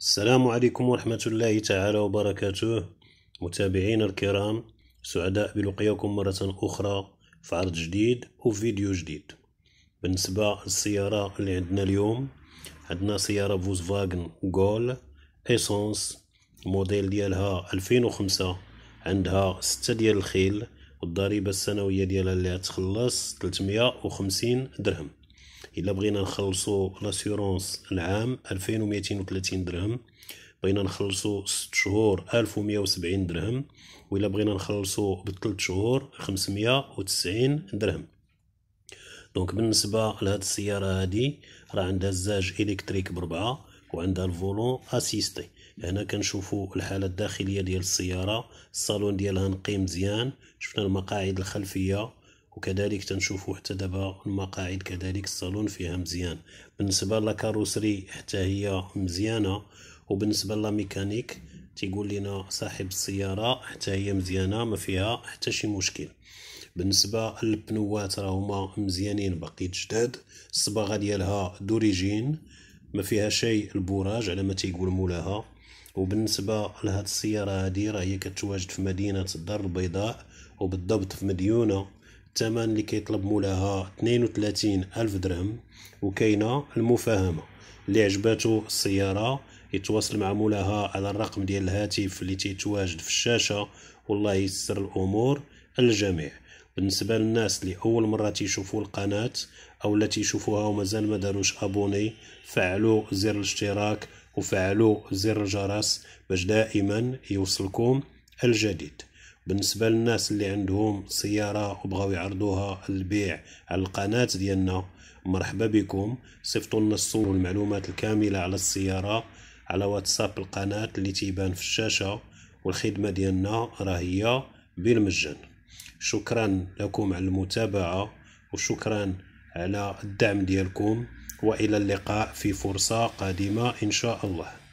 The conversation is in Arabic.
السلام عليكم ورحمة الله تعالى وبركاته متابعينا الكرام سعداء بلقياكم مرة أخرى في عرض جديد وفيديو جديد بالنسبة للسيارة اللي عندنا اليوم عندنا سيارة فوزفاغن غول جول ايسونس الموديل ديالها 2005 عندها 6 ديال الخيل والضريبة السنوية ديالها اللي تخلص 350 درهم الا بغينا نخلصو لاسيورونس العام 2230 درهم بغينا نخلصو 6 شهور 1170 درهم وإلا بغينا نخلصو بثلت شهور 590 درهم دونك بالنسبه لهاد السياره هادي راه عندها الزاج الكتريك بربعه وعندها الفولون اسيستي هنا كنشوفوا الحاله الداخليه ديال السياره الصالون ديالها نقي مزيان شفنا المقاعد الخلفيه وكذلك تنشوفوا حتى دابا المقاعد كذلك الصالون فيها مزيان بالنسبه لكاروسري حتى هي مزيانه وبالنسبه للميكانيك تيقول لنا صاحب السياره حتى هي مزيانه ما فيها حتى شي مشكل بالنسبه للبنوات راه هما مزيانين باقي جداد الصباغه ديالها دوريجين ما فيها شيء البوراج على ما تيقول مولاها وبالنسبه لهاد السياره هادي راه هي كتواجد في مدينه الدار البيضاء وبالضبط في مديونه الثمن اللي كيطلب مولاها 32 ألف درهم وكاينه المفاهمه اللي عجباتو السياره يتواصل مع مولاها على الرقم ديال الهاتف اللي تيتواجد في الشاشه والله يسر الامور الجميع بالنسبه للناس اللي اول مره تيشوفوا القناه او التي يشوفوها ومازال ما داروش ابوني فعلوا زر الاشتراك وفعلوا زر الجرس باش دائما يوصلكم الجديد بالنسبه للناس اللي عندهم سياره وبغاو يعرضوها للبيع على القناه ديالنا مرحبا بكم صيفطوا لنا الصور والمعلومات الكامله على السياره على واتساب القناه اللي تيبان في الشاشه والخدمه ديالنا راه هي بالمجان شكرا لكم على المتابعه وشكرا على الدعم ديالكم والى اللقاء في فرصه قادمه ان شاء الله